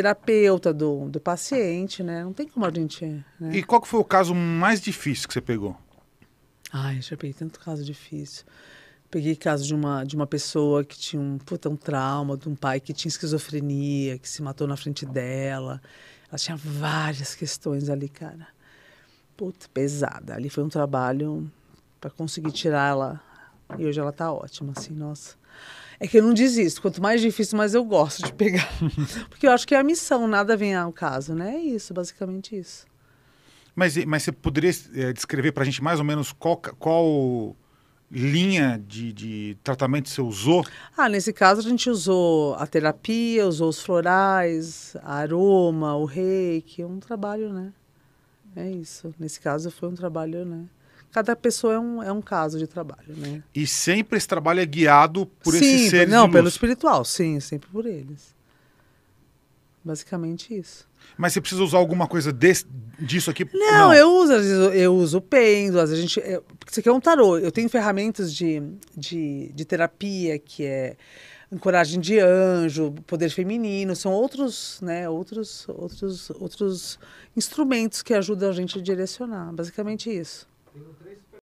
terapeuta do, do paciente, né? Não tem como a gente. Né? E qual que foi o caso mais difícil que você pegou? Ai, já peguei tanto caso difícil. Peguei caso de uma, de uma pessoa que tinha um, puta, um trauma, de um pai que tinha esquizofrenia, que se matou na frente dela. Ela tinha várias questões ali, cara. Puta, pesada. Ali foi um trabalho para conseguir tirar ela e hoje ela tá ótima, assim, nossa. É que eu não desisto. Quanto mais difícil, mais eu gosto de pegar. Porque eu acho que é a missão, nada vem ao caso, né? É isso, basicamente isso. Mas, mas você poderia é, descrever para a gente mais ou menos qual, qual linha de, de, tratamento você usou? Ah, nesse caso a gente usou a terapia, usou os florais, a aroma, o reiki, um trabalho, né? É isso. Nesse caso foi um trabalho, né? cada pessoa é um, é um caso de trabalho, né? E sempre esse trabalho é guiado por sim, esses seres Não, pelo espiritual, sim, sempre por eles. Basicamente isso. Mas você precisa usar alguma coisa desse, disso aqui? Não, não. eu uso, às vezes eu uso o pêndulo, às vezes a gente. Eu, isso aqui é um tarô. Eu tenho ferramentas de, de, de terapia, que é coragem de anjo, poder feminino, são outros, né, outros, outros, outros instrumentos que ajudam a gente a direcionar. Basicamente isso. Tenho três